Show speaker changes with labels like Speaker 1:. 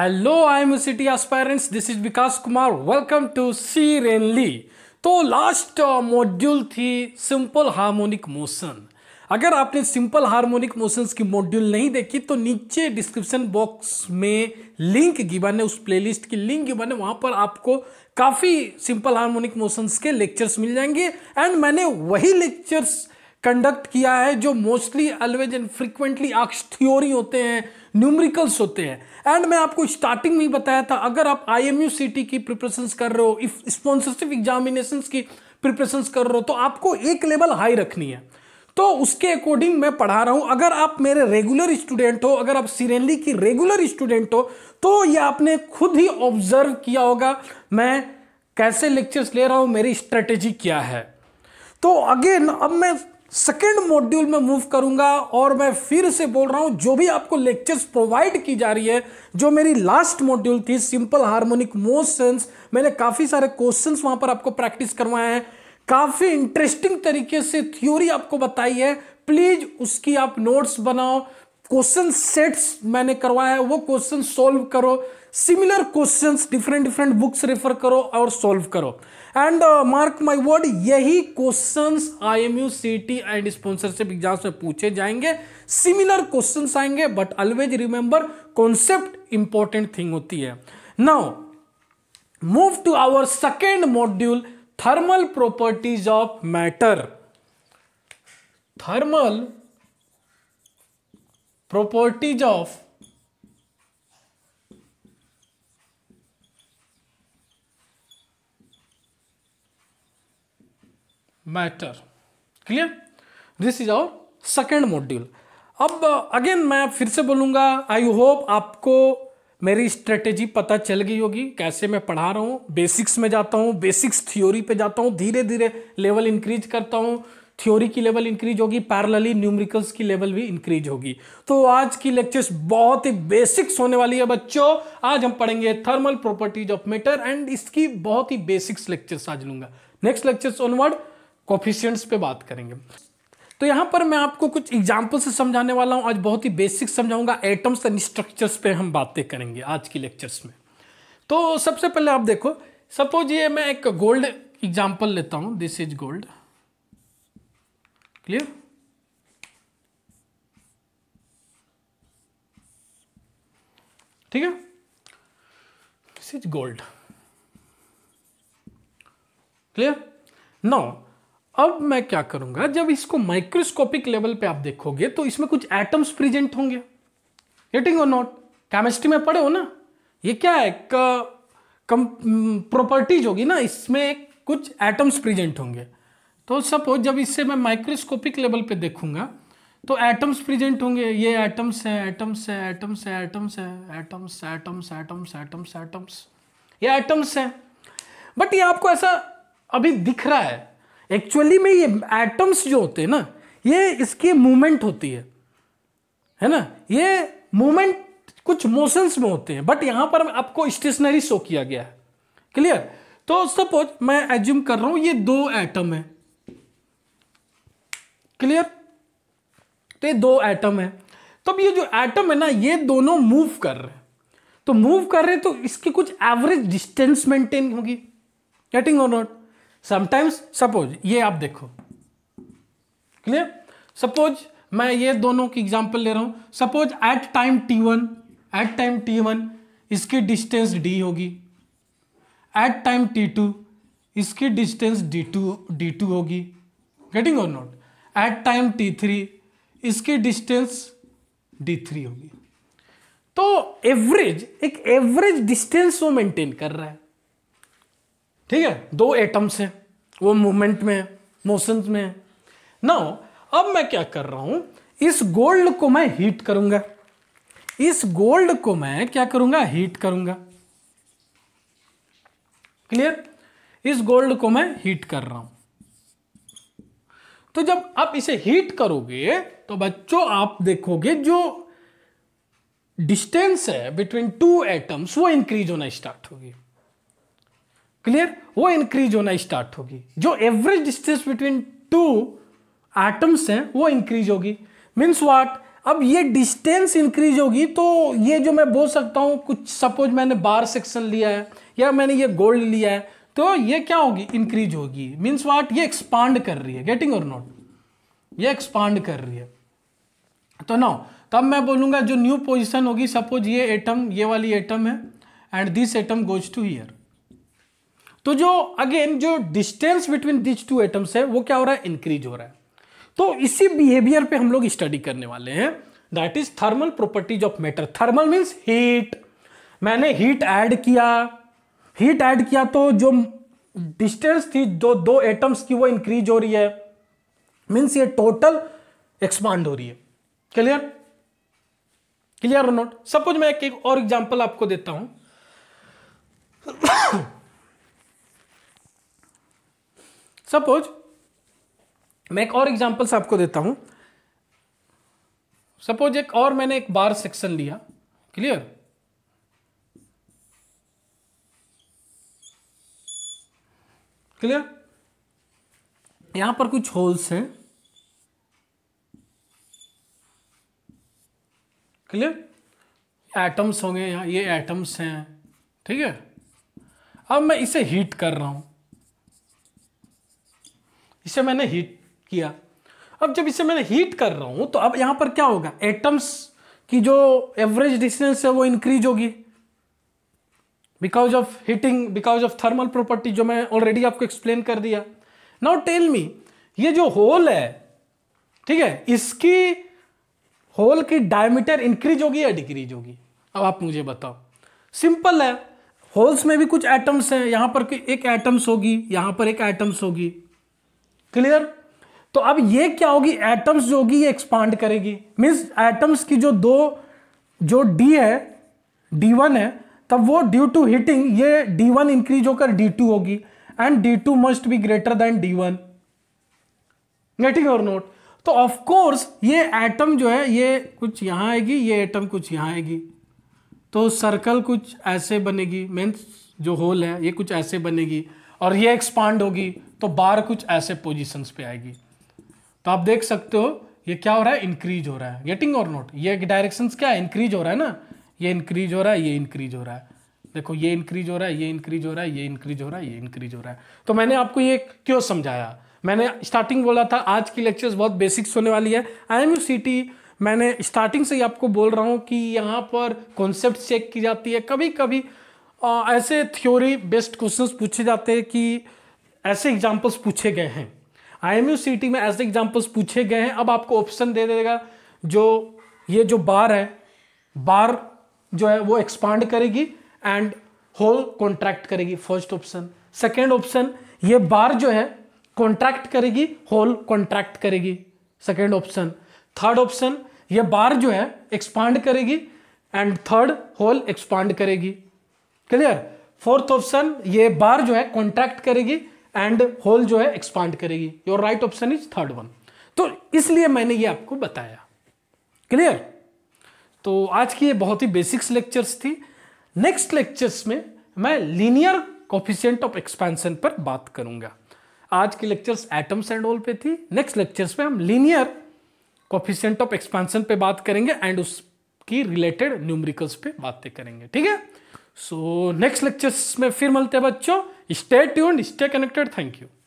Speaker 1: hello I M CET aspirants this is Vikas Kumar welcome to सी रेनली तो लास्ट मॉड्यूल uh, थी सिंपल हार्मोनिक मोशन अगर आपने सिंपल हार्मोनिक मोशंस की मॉड्यूल नहीं देखी तो नीचे डिस्क्रिप्शन बॉक्स में लिंक गिवन है उस प्लेलिस्ट की लिंक गिवन है वहाँ पर आपको काफ़ी सिंपल हार्मोनिक मोशंस के लेक्चर्स मिल जाएंगे एंड मैंने वही लेक्चर्स कंडक्ट किया है जो मोस्टली अलवेज एंड फ्रिक्वेंटली आक्स थ्योरी होते हैं न्यूमरिकल्स होते हैं एंड मैं आपको स्टार्टिंग में ही बताया था अगर आप I M U C T की प्रिपरेशन कर रहे हो इफ स्पॉन्सरशिप एग्जामिनेशन की प्रिपरेशन कर रहे हो तो आपको एक लेवल हाई रखनी है तो उसके अकॉर्डिंग मैं पढ़ा रहा हूं अगर आप मेरे रेगुलर स्टूडेंट हो अगर आप सीरेनली की रेगुलर स्टूडेंट हो तो ये आपने खुद ही ऑब्जर्व किया होगा मैं कैसे लेक्चर्स ले रहा हूं मेरी स्ट्रेटेजी क्या है तो अगेन अब मैं सेकेंड मॉड्यूल में मूव करूंगा और मैं फिर से बोल रहा हूं जो भी आपको लेक्चर्स प्रोवाइड की जा रही है जो मेरी लास्ट मॉड्यूल थी सिंपल हार्मोनिक मोशंस मैंने काफ़ी सारे क्वेश्चंस वहां पर आपको प्रैक्टिस करवाए हैं काफ़ी इंटरेस्टिंग तरीके से थ्योरी आपको बताई है प्लीज़ उसकी आप नोट्स बनाओ क्वेश्चन सेट्स मैंने करवाया है वो क्वेश्चन सॉल्व करो similar question different different books refer करो और सॉल्व करो एंड मार्क माय वर्ड यही questions IMU CET and sponsorship exams में पूछे जाएंगे सिमिलर क्वेश्चंस आएंगे but always remember concept important thing होती है now move to our second module thermal properties of matter thermal properties of matter clear this is our second module अब again uh, मैं फिर से बोलूंगा आई होप आपको मेरी स्ट्रेटेजी पता चल गई होगी कैसे मैं पढ़ा रहा हूँ बेसिक्स में जाता हूँ बेसिक्स थ्योरी पे जाता हूँ धीरे धीरे लेवल इंक्रीज करता हूँ थ्योरी की लेवल इंक्रीज होगी पैरलली न्यूमरिकल्स की लेवल भी इंक्रीज होगी तो आज की लेक्चर्स बहुत ही बेसिक्स होने वाली है बच्चों आज हम पढ़ेंगे thermal properties of matter and इसकी बहुत ही बेसिक्स लेक्चर्स आज लूंगा नेक्स्ट लेक्चर्स ऑनवर्ड कॉफिशियंट्स पे बात करेंगे तो यहाँ पर मैं आपको कुछ एग्जाम्पल से समझाने वाला हूँ आज बहुत ही बेसिक समझाऊंगा एटम्स एंड स्ट्रक्चर्स पे हम बातें करेंगे आज की लेक्चर्स में तो सबसे पहले आप देखो सपोज ये मैं एक गोल्ड एग्जाम्पल लेता हूँ दिस इज गोल्ड क्लियर ठीक है this is gold clear now अब मैं क्या करूंगा जब इसको माइक्रोस्कोपिक लेवल पे आप देखोगे तो इसमें कुछ एटम्स प्रेजेंट होंगे गेटिंग और नॉट केमिस्ट्री में पढ़े हो ना ये क्या है कम प्रॉपर्टीज होगी ना इसमें कुछ एटम्स प्रेजेंट होंगे तो सपोज जब इससे मैं माइक्रोस्कोपिक लेवल पे देखूंगा तो एटम्स प्रेजेंट होंगे ये एटम्स है एटम्स है एटम्स है एटम्स है atoms atoms atoms atoms atoms ये एटम्स है बट ये आपको ऐसा अभी दिख रहा है एक्चुअली में ये एटम्स जो होते हैं ना ये इसकी मूवमेंट होती है है ना ये मूवमेंट कुछ मोशंस में होते हैं बट यहां पर आपको स्टेशनरी शो किया गया है क्लियर तो सपोज मैं एज्यूम कर रहा हूं ये दो एटम है क्लियर तो ये दो एटम है तो अब ये जो एटम है ना ये दोनों मूव कर रहे हैं तो मूव कर रहे हैं तो इसकी कुछ एवरेज डिस्टेंस मेंटेन होगी गेटिंग और नॉट समटाइम्स सपोज ये आप देखो क्लियर सपोज मैं ये दोनों की एग्जाम्पल ले रहा हूं suppose at time T one at time T one इसकी डिस्टेंस डी होगी एट टाइम टी टू इसकी distance D two D two होगी गेटिंग और not at time T three इसकी डिस्टेंस डी थ्री होगी तो एवरेज एक एवरेज डिस्टेंस वो मेंटेन कर रहा है ठीक है दो एटम्स हैं वो मूवमेंट में है मोशन में है नाउ अब मैं क्या कर रहा हूं इस गोल्ड को मैं हीट करूंगा इस गोल्ड को मैं क्या करूंगा हीट करूंगा क्लियर इस गोल्ड को मैं हीट कर रहा हूं तो जब आप इसे हीट करोगे तो बच्चों आप देखोगे जो डिस्टेंस है बिटवीन टू एटम्स वो इंक्रीज होना स्टार्ट होगी क्लियर वो इंक्रीज होना स्टार्ट होगी जो average distance between two atoms है वो इंक्रीज होगी मीन्स वाट अब ये डिस्टेंस इंक्रीज होगी तो ये जो मैं बोल सकता हूँ कुछ सपोज मैंने बार सेक्शन लिया है या मैंने ये गोल्ड लिया है तो ये क्या होगी इंक्रीज होगी मीन्स वाट ये एक्सपांड कर रही है गेटिंग और नॉट ये एक्सपांड कर रही है तो नाउ तब मैं बोलूंगा जो न्यू पोजिशन होगी सपोज ये एटम ये वाली एटम है and this atom goes to here तो जो अगेन जो distance between this two atoms है वो क्या हो रहा है इंक्रीज हो रहा है तो इसी बिहेवियर पे हम लोग स्टडी करने वाले हैं that is thermal properties of matter thermal means heat मैंने हीट ऐड किया हीट ऐड किया तो जो डिस्टेंस थी जो दो एटम्स की वो इंक्रीज हो रही है मीन्स ये टोटल एक्सपांड हो रही है क्लियर क्लियर और नोट सपोज मैं एक, एक और एग्जांपल आपको देता हूं सपोज मैं एक और एग्जांपल्स आपको देता हूं सपोज एक और मैंने एक बार सेक्शन लिया क्लियर क्लियर यहां पर कुछ होल्स हैं क्लियर एटम्स होंगे यहां ये एटम्स हैं ठीक है अब मैं इसे हीट कर रहा हूं इसे मैंने हीट किया अब जब इसे मैंने हीट कर रहा हूं तो अब यहां पर क्या होगा एटम्स की जो एवरेज डिस्टेंस है वो इंक्रीज होगी because of heating because of thermal property जो मैं ऑलरेडी आपको एक्सप्लेन कर दिया नाउ टेल मी ये जो होल है ठीक है इसकी होल की डायमीटर इंक्रीज होगी या डिक्रीज होगी अब आप मुझे बताओ सिंपल है होल्स में भी कुछ एटम्स हैं यहां पर एक एटम्स होगी यहां पर एक एटम्स होगी क्लियर तो अब ये क्या होगी एटम्स जो होगी ये एक्सपांड करेगी मीन्स एटम्स की जो दो जो डी है डी वन है तब वो ड्यू टू हीटिंग ये डी वन इंक्रीज होकर डी टू होगी and D two must be greater than D one getting और नोट तो कोर्स ये एटम जो है ये कुछ यहां आएगी ये एटम कुछ यहां आएगी तो सर्कल कुछ ऐसे बनेगी मीन्स जो होल है ये कुछ ऐसे बनेगी और ये एक्सपांड होगी तो बार कुछ ऐसे पोजिशन पे आएगी तो आप देख सकते हो ये क्या हो रहा है इंक्रीज हो रहा है गेटिंग और नोट ये डायरेक्शन क्या है इंक्रीज हो रहा है ना ये इंक्रीज हो रहा है ये इंक्रीज हो रहा है देखो ये इंक्रीज हो रहा है ये इंक्रीज हो रहा है ये इंक्रीज हो रहा है ये इंक्रीज हो रहा है तो मैंने आपको ये क्यों समझाया मैंने स्टार्टिंग बोला था आज की लेक्चर्स बहुत बेसिक्स होने वाली है I M U C T मैंने स्टार्टिंग से ही आपको बोल रहा हूँ कि यहाँ पर कॉन्सेप्ट चेक की जाती है कभी कभी आ, ऐसे थ्योरी बेस्ड क्वेश्चन पूछे जाते हैं कि ऐसे एग्जाम्पल्स पूछे गए हैं I M U C T में ऐसे एग्जाम्पल्स पूछे गए हैं अब आपको ऑप्शन दे देगा जो ये जो बार है बार जो है वो एक्सपांड करेगी एंड होल कॉन्ट्रैक्ट करेगी फर्स्ट ऑप्शन सेकेंड ऑप्शन ये बार जो है कॉन्ट्रैक्ट करेगी होल कॉन्ट्रैक्ट करेगी सेकेंड ऑप्शन थर्ड ऑप्शन ये बार जो है एक्सपांड करेगी एंड थर्ड होल एक्सपांड करेगी क्लियर फोर्थ ऑप्शन ये बार जो है कॉन्ट्रैक्ट करेगी एंड होल जो है एक्सपांड करेगी your right option is third one तो इसलिए मैंने ये आपको बताया क्लियर तो आज की ये बहुत ही बेसिक्स लेक्चर्स थी नेक्स्ट लेक्चर्स में मैं लीनियर कॉफिशियंट ऑफ एक्सपेंशन पर बात करूंगा आज की लेक्चर्स एटम्स एंड ऑल पे थी नेक्स्ट लेक्चर्स में हम लीनियर कॉफिशियंट ऑफ एक्सपेंशन पे बात करेंगे एंड उसकी रिलेटेड न्यूमरिकल्स पे बातें करेंगे ठीक है सो नेक्स्ट लेक्चर्स में फिर मिलते हैं बच्चों stay tuned stay connected thank you